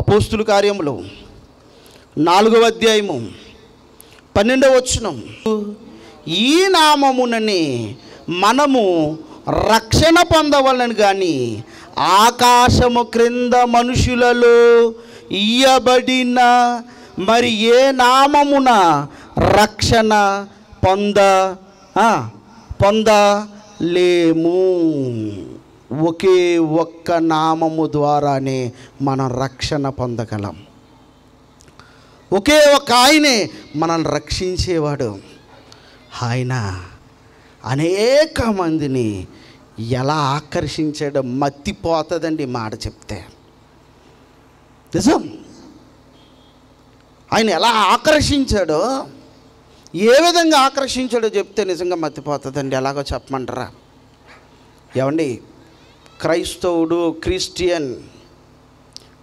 అపోస్తుల కార్యములు నాలుగవ అధ్యాయము పన్నెండవ వచ్చిన ఈ నామమునని మనము రక్షణ పొందవలను కానీ ఆకాశము క్రింద మనుషులలో ఇయ్యబడిన మరి ఏ నామమున రక్షణ పొంద పొందలేము ఒకే ఒక్క నామము ద్వారానే మనం రక్షణ పొందగలం ఒకే ఒక ఆయనే మనల్ని రక్షించేవాడు ఆయన అనేక మందిని ఎలా ఆకర్షించాడో మత్తిపోతుందండి మాట చెప్తే నిజం ఆయన ఎలా ఆకర్షించాడో ఏ విధంగా ఆకర్షించాడో చెప్తే నిజంగా మత్తిపోతుందండి ఎలాగో చెప్పమంటారా ఏమండి క్రైస్తవుడు క్రిస్టియన్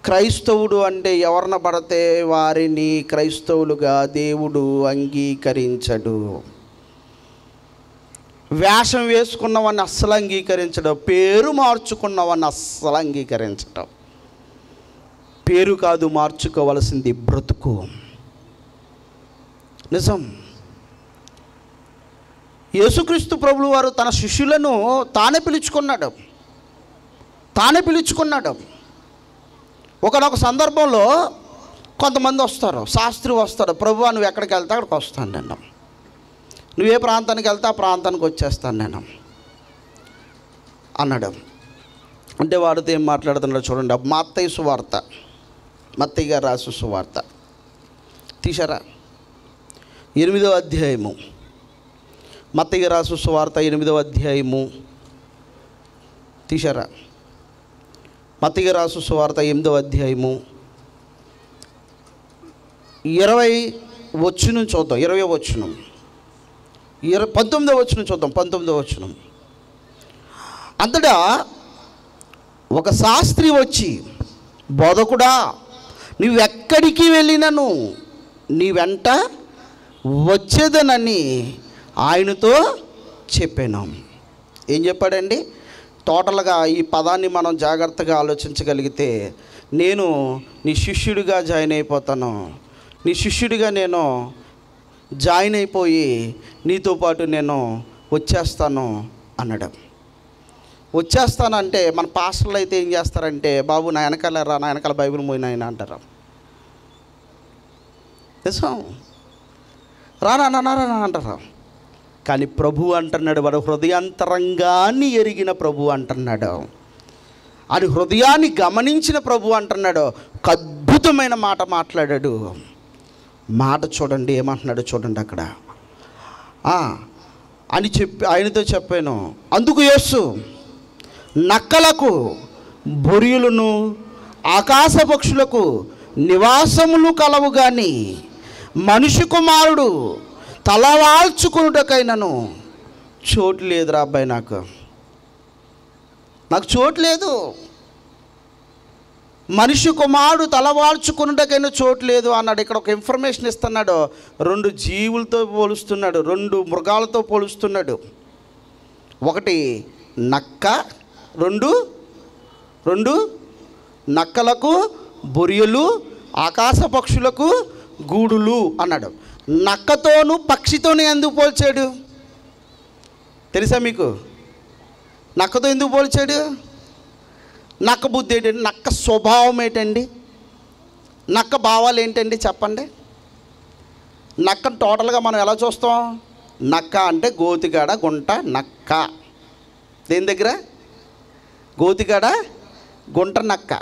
క్రైస్తవుడు అంటే ఎవరిన పడితే వారిని క్రైస్తవులుగా దేవుడు అంగీకరించడు వేషం వేసుకున్నవన్నీ అస్సలు అంగీకరించడం పేరు మార్చుకున్నవన్నీ అస్సలు అంగీకరించడం పేరు కాదు మార్చుకోవలసింది బ్రతుకు నిజం యేసుక్రీస్తు ప్రభులు వారు తన శిష్యులను తానే పిలుచుకున్నాడు తానే పిలుచుకున్నాడు ఒకనొక సందర్భంలో కొంతమంది వస్తారు శాస్త్రి వస్తాడు ప్రభు నువ్వు ఎక్కడికి వెళ్తే అక్కడికి వస్తాను నేను నువ్వు ఏ ప్రాంతానికి వెళ్తే ఆ ప్రాంతానికి వచ్చేస్తాను నేను అన్నాడు అంటే వాడితో ఏం మాట్లాడుతున్నాడు చూడండి మా అత్తయ్య సువార్త మత్తయ్య గారు రాసిన సువార్త తీశారా ఎనిమిదో అధ్యాయము మత్తయ్య రాసిన సువార్త ఎనిమిదో అధ్యాయము తీశారా మతిగ రాసు సువార్త ఎనిమిదో అధ్యాయము ఇరవై వచ్చును చూద్దాం ఇరవై వచ్చును ఇరవై పంతొమ్మిదో వచ్చిన చూద్దాం పంతొమ్మిదో వచ్చును అంతటా ఒక శాస్త్రి వచ్చి బోధకుడా నువ్వెక్కడికి వెళ్ళినను నీ వెంట వచ్చేదనని ఆయనతో చెప్పాను ఏం చెప్పాడండి టోటల్గా ఈ పదాన్ని మనం జాగ్రత్తగా ఆలోచించగలిగితే నేను నీ శిష్యుడిగా జాయిన్ అయిపోతాను నీ శిష్యుడిగా నేను జాయిన్ అయిపోయి నీతో పాటు నేను వచ్చేస్తాను అనడం వచ్చేస్తానంటే మన పాస్టర్లు అయితే ఏం చేస్తారంటే బాబు నా వెనకాల రా నా వెనకాల బైబిల్ మోయినాయన అంటారు నిజం రానా అంటారా కానీ ప్రభు అంటున్నాడు వాడు హృదయాంతరంగాన్ని ఎరిగిన ప్రభు అంటున్నాడు అది హృదయాన్ని గమనించిన ప్రభు అంటున్నాడు ఒక అద్భుతమైన మాట మాట్లాడాడు మాట చూడండి ఏమంటున్నాడు చూడండి అక్కడ అని చెప్పి ఆయనతో చెప్పాను అందుకు యోస్సు నక్కలకు బొరియులను ఆకాశ పక్షులకు నివాసములు కలవు కానీ మనిషి కుమారుడు తలవాల్చుకున్నటకైనను చోటు లేదురా అబ్బాయి నాకు నాకు చోటు లేదు మనిషి కుమారుడు తలవాల్చుకున్నటకైనా చోటు లేదు అన్నాడు ఇక్కడ ఒక ఇన్ఫర్మేషన్ ఇస్తున్నాడు రెండు జీవులతో పోలుస్తున్నాడు రెండు మృగాలతో పోలుస్తున్నాడు ఒకటి నక్క రెండు రెండు నక్కలకు బొరియలు ఆకాశ పక్షులకు గూడులు అన్నాడు నక్కతోను పక్షితోను ఎందుకు పోల్చాడు తెలుసా మీకు నక్కతో ఎందుకు పోల్చాడు నక్క బుద్ధి ఏంటండి నక్క స్వభావం ఏంటండి నక్క భావాలు ఏంటండి చెప్పండి నక్కను టోటల్గా మనం ఎలా చూస్తాం నక్క అంటే గోతిగాడ గుంట నక్క దేని దగ్గర గోతిగాడ గుంట నక్క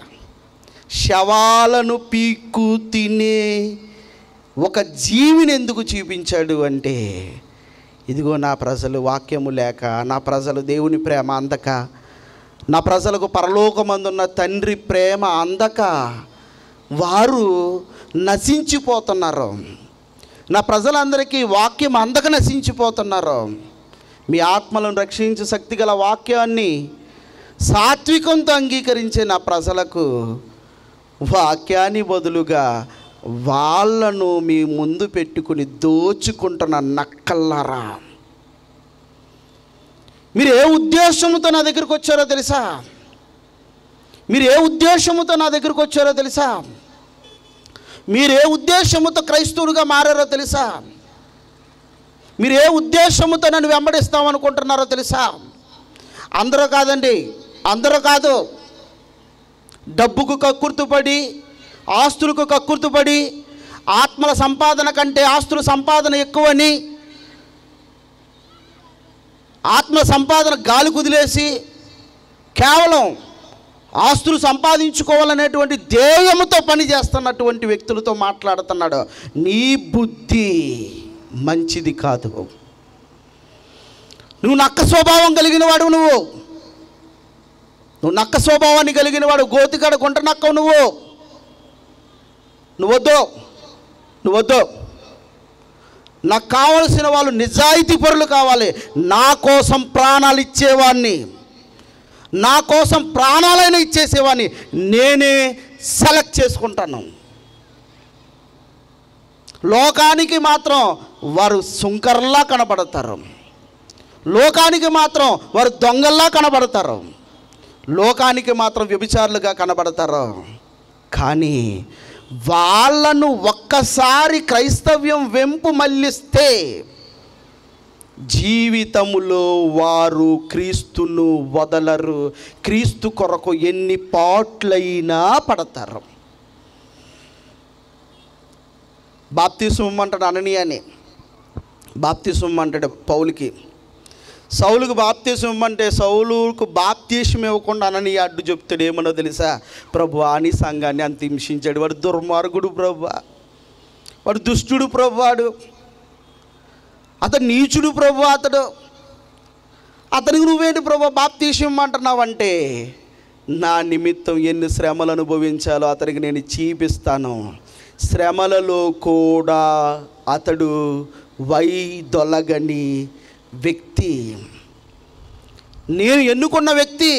శవాలను పీక్కు తినే ఒక జీవిని ఎందుకు చూపించాడు అంటే ఇదిగో నా ప్రజలు వాక్యము లేక నా ప్రజలు దేవుని ప్రేమ అందక నా ప్రజలకు పరలోకమందున్న తండ్రి ప్రేమ అందక వారు నశించిపోతున్నారు నా ప్రజలందరికీ వాక్యం అందక నశించిపోతున్నారు మీ ఆత్మలను రక్షించే శక్తి గల వాక్యాన్ని సాత్వికంతో అంగీకరించే నా ప్రజలకు వాక్యాన్ని బదులుగా వాళ్ళను మీ ముందు పెట్టుకుని దోచుకుంటున్న నక్కల్లారా మీరు ఏ ఉద్దేశంతో నా దగ్గరికి వచ్చారో తెలుసా మీరు ఏ ఉద్దేశంతో నా దగ్గరికి వచ్చారో తెలుసా మీరు ఏ ఉద్దేశంతో క్రైస్తవులుగా మారారో తెలుసా మీరు ఏ ఉద్దేశంతో నన్ను వెంబడిస్తామనుకుంటున్నారో తెలుసా అందరూ కాదండి అందరూ కాదు డబ్బుకు కక్కుర్తుపడి ఆస్తులకు కక్కుర్తుపడి ఆత్మల సంపాదన కంటే ఆస్తుల సంపాదన ఎక్కువని ఆత్మ సంపాదన గాలి కుదిలేసి కేవలం ఆస్తులు సంపాదించుకోవాలనేటువంటి ధ్యేయముతో పనిచేస్తున్నటువంటి వ్యక్తులతో మాట్లాడుతున్నాడు నీ బుద్ధి మంచిది కాదు నువ్వు నక్క స్వభావం కలిగిన వాడు నువ్వు నువ్వు నక్క స్వభావాన్ని కలిగిన వాడు గోతికాడ గుంట నక్కవు నువ్వు నువ్వొద్దు నువ్వొద్దు నాకు కావలసిన వాళ్ళు నిజాయితీ పరులు కావాలి నా కోసం ప్రాణాలు ఇచ్చేవాడిని నా కోసం ప్రాణాలైనా ఇచ్చేసేవాడిని నేనే సెలెక్ట్ చేసుకుంటాను లోకానికి మాత్రం వారు సుంకర్లా కనబడతారు లోకానికి మాత్రం వారు దొంగల్లా కనబడతారు లోకానికి మాత్రం వ్యభిచారులుగా కనబడతారు కానీ వాళ్ళను ఒక్కసారి క్రైస్తవ్యం వెంపు మళ్ళిస్తే జీవితములో వారు క్రీస్తును వదలరు క్రీస్తు కొరకు ఎన్ని పాట్లైనా పడతారు బాప్తిసం అంటాడు అని బాప్తిసం అంటాడు పౌలికి సౌలుకు బాప్తీసం ఇవ్వమంటే సౌలుకు బాప్తీసం ఇవ్వకుండా అనని అడ్డు చెప్తాడు ఏమన్నా తెలుసా ప్రభు అని సంఘాన్ని అంత హింసించాడు వాడు దుర్మార్గుడు ప్రభు వాడు దుష్టుడు ప్రభువాడు అతడు నీచుడు ప్రభు అతడు అతనికి నువ్వేంటి ప్రభు బాప్తీసం ఇమ్మంటున్నావంటే నా నిమిత్తం ఎన్ని శ్రమలు అనుభవించాలో అతనికి నేను చీపిస్తాను శ్రమలలో కూడా అతడు వై దొలగని వ్యక్తి నేను ఎన్నుకున్న వ్యక్తి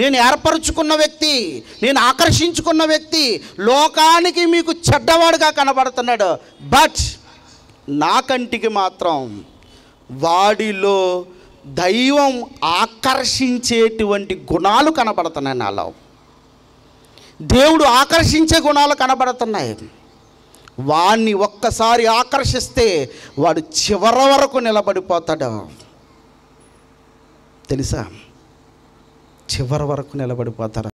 నేను ఏర్పరచుకున్న వ్యక్తి నేను ఆకర్షించుకున్న వ్యక్తి లోకానికి మీకు చెడ్డవాడుగా కనబడుతున్నాడు బట్ నా కంటికి మాత్రం వాడిలో దైవం ఆకర్షించేటువంటి గుణాలు కనబడుతున్నాయి నాలో దేవుడు ఆకర్షించే గుణాలు కనబడుతున్నాయి వాణ్ణి ఒక్కసారి ఆకర్షిస్తే వాడు చివరి వరకు నిలబడిపోతాడు తెలుసా చివరి వరకు నిలబడిపోతాడు